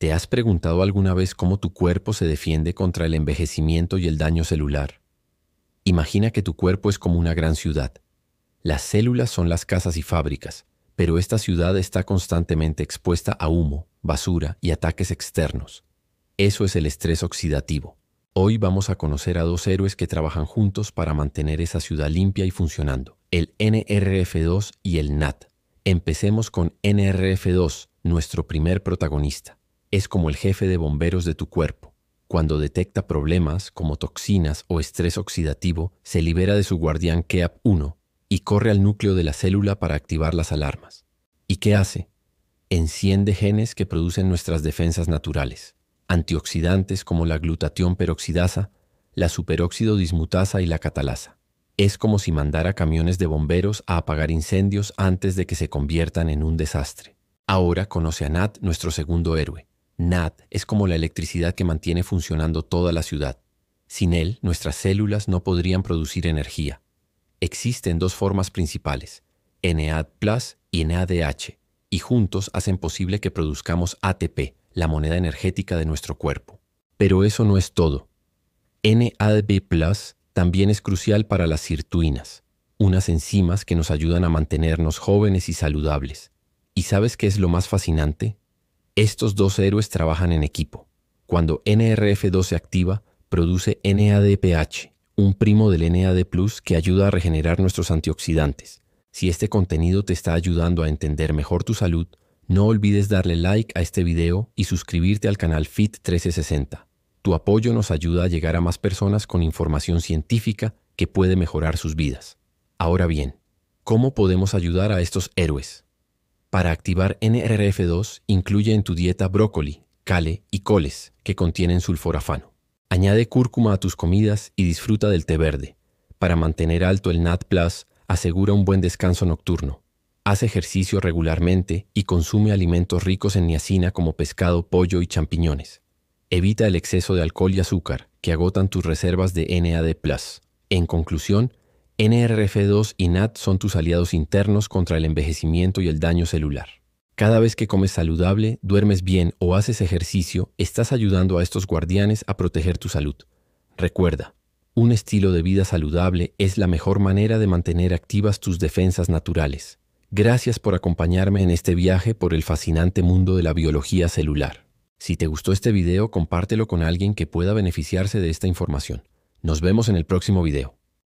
¿Te has preguntado alguna vez cómo tu cuerpo se defiende contra el envejecimiento y el daño celular? Imagina que tu cuerpo es como una gran ciudad. Las células son las casas y fábricas, pero esta ciudad está constantemente expuesta a humo, basura y ataques externos. Eso es el estrés oxidativo. Hoy vamos a conocer a dos héroes que trabajan juntos para mantener esa ciudad limpia y funcionando, el NRF2 y el NAT. Empecemos con NRF2, nuestro primer protagonista. Es como el jefe de bomberos de tu cuerpo. Cuando detecta problemas como toxinas o estrés oxidativo, se libera de su guardián KEAP1 y corre al núcleo de la célula para activar las alarmas. ¿Y qué hace? Enciende genes que producen nuestras defensas naturales, antioxidantes como la glutatión peroxidasa, la superóxido dismutasa y la catalasa. Es como si mandara camiones de bomberos a apagar incendios antes de que se conviertan en un desastre. Ahora conoce a Nat, nuestro segundo héroe. NAD es como la electricidad que mantiene funcionando toda la ciudad. Sin él, nuestras células no podrían producir energía. Existen dos formas principales, NAD y NADH, y juntos hacen posible que produzcamos ATP, la moneda energética de nuestro cuerpo. Pero eso no es todo. NADB también es crucial para las sirtuinas, unas enzimas que nos ayudan a mantenernos jóvenes y saludables. ¿Y sabes qué es lo más fascinante? Estos dos héroes trabajan en equipo. Cuando NRF2 se activa, produce NADPH, un primo del NAD que ayuda a regenerar nuestros antioxidantes. Si este contenido te está ayudando a entender mejor tu salud, no olvides darle like a este video y suscribirte al canal Fit 1360. Tu apoyo nos ayuda a llegar a más personas con información científica que puede mejorar sus vidas. Ahora bien, ¿cómo podemos ayudar a estos héroes? Para activar NRF2, incluye en tu dieta brócoli, cale y coles, que contienen sulforafano. Añade cúrcuma a tus comidas y disfruta del té verde. Para mantener alto el NAT Plus, asegura un buen descanso nocturno. Haz ejercicio regularmente y consume alimentos ricos en niacina como pescado, pollo y champiñones. Evita el exceso de alcohol y azúcar, que agotan tus reservas de NAD+. En conclusión, NRF2 y NAT son tus aliados internos contra el envejecimiento y el daño celular. Cada vez que comes saludable, duermes bien o haces ejercicio, estás ayudando a estos guardianes a proteger tu salud. Recuerda, un estilo de vida saludable es la mejor manera de mantener activas tus defensas naturales. Gracias por acompañarme en este viaje por el fascinante mundo de la biología celular. Si te gustó este video, compártelo con alguien que pueda beneficiarse de esta información. Nos vemos en el próximo video.